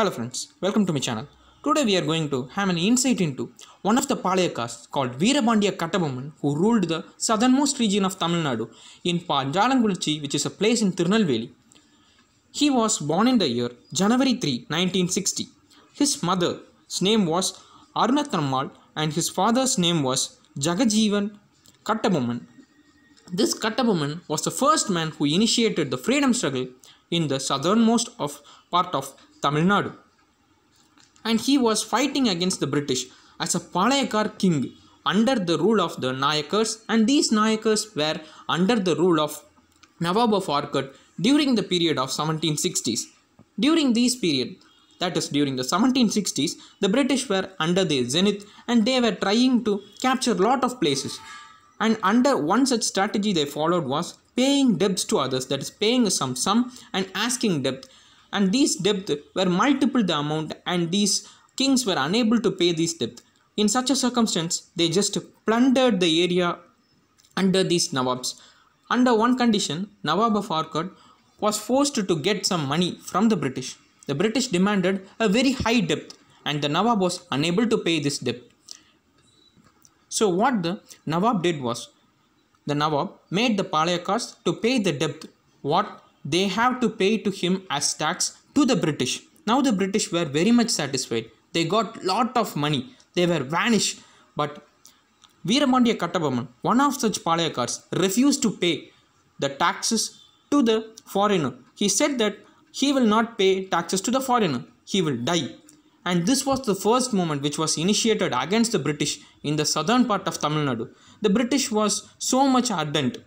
Hello friends, welcome to my channel. Today we are going to have an insight into one of the Palayakas called Veerabandya Kattaboman who ruled the southernmost region of Tamil Nadu in Jalangulichi which is a place in Tirunelveli. He was born in the year January 3, 1960. His mother's name was Arunathammal and his father's name was Jagajeevan Kattaboman. This Kattaboman was the first man who initiated the freedom struggle in the southernmost of part of Tamil Nadu. And he was fighting against the British as a Palayakar king under the rule of the Nayakars and these Nayakars were under the rule of Nawab of Arcot during the period of 1760s. During this period, that is during the 1760s, the British were under their zenith and they were trying to capture lot of places. And under one such strategy they followed was paying debts to others, that is paying some sum and asking debt and these debts were multiple the amount and these kings were unable to pay these debts. In such a circumstance, they just plundered the area under these Nawabs. Under one condition, Nawab of Arcot was forced to get some money from the British. The British demanded a very high debt and the Nawab was unable to pay this debt. So what the Nawab did was, the Nawab made the Palayakars to pay the debt what they have to pay to him as tax to the British. Now the British were very much satisfied. They got lot of money. They were vanished. But Veeramandiya Kattabaman, one of such Palayakars, refused to pay the taxes to the foreigner. He said that he will not pay taxes to the foreigner. He will die. And this was the first movement which was initiated against the British in the southern part of Tamil Nadu. The British was so much ardent.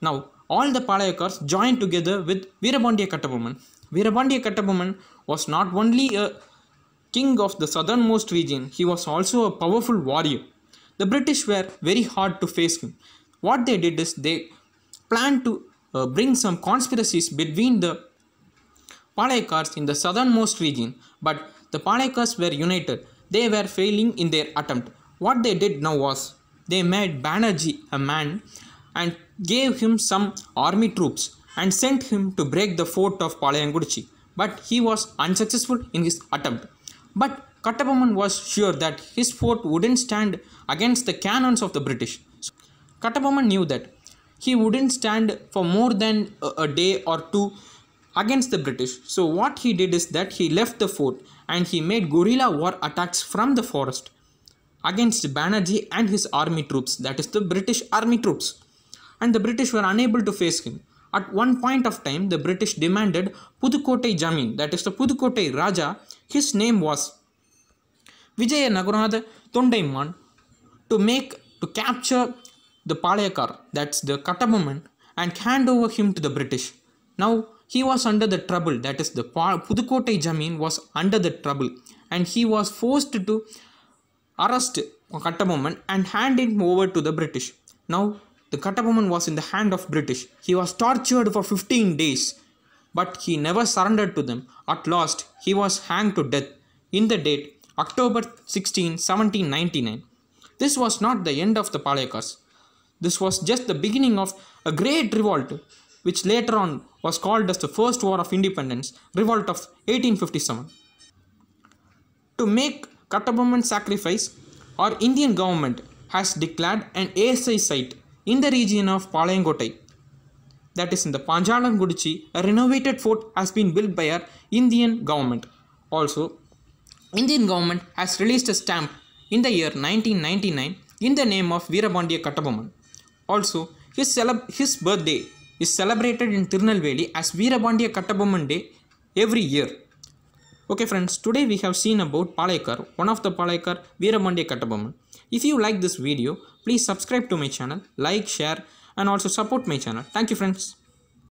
Now, all the Palayakars joined together with Veerabhandiya Kattaboman. Veerabhandiya Kattaboman was not only a king of the southernmost region, he was also a powerful warrior. The British were very hard to face him. What they did is they planned to uh, bring some conspiracies between the Palayakars in the southernmost region, but the Palayakars were united. They were failing in their attempt. What they did now was they made Banerjee a man and gave him some army troops and sent him to break the fort of Palayangudichi. But he was unsuccessful in his attempt. But Kattabomman was sure that his fort wouldn't stand against the cannons of the British. So, knew that he wouldn't stand for more than a, a day or two against the British. So what he did is that he left the fort and he made guerrilla war attacks from the forest against Banerjee and his army troops, that is the British army troops and the British were unable to face him. At one point of time, the British demanded Pudukote Jamin, that is the Pudukote Raja, his name was Vijaya Nagunath Thondaiman, to make, to capture the Palayakar, that's the Kataboman, and hand over him to the British. Now, he was under the trouble, that is the Pudukote Jamin was under the trouble and he was forced to arrest Kataboman and hand him over to the British. Now, the Kataboman was in the hand of British. He was tortured for 15 days, but he never surrendered to them. At last, he was hanged to death in the date October 16, 1799. This was not the end of the Palayakas. This was just the beginning of a great revolt, which later on was called as the First War of Independence, Revolt of 1857. To make Kataboman sacrifice, our Indian government has declared an ASI site in the region of Palayangotai. That is in the Guduchi, a renovated fort has been built by our Indian government. Also, Indian government has released a stamp in the year 1999 in the name of Veerabhandiya Kattaboman. Also, his, his birthday is celebrated in Tirunelveli as Veerabhandiya Kattaboman Day every year. Okay friends, today we have seen about Palaikar, one of the Palaikar Veerabhandiya Kattaboman. If you like this video, please subscribe to my channel, like, share and also support my channel. Thank you friends.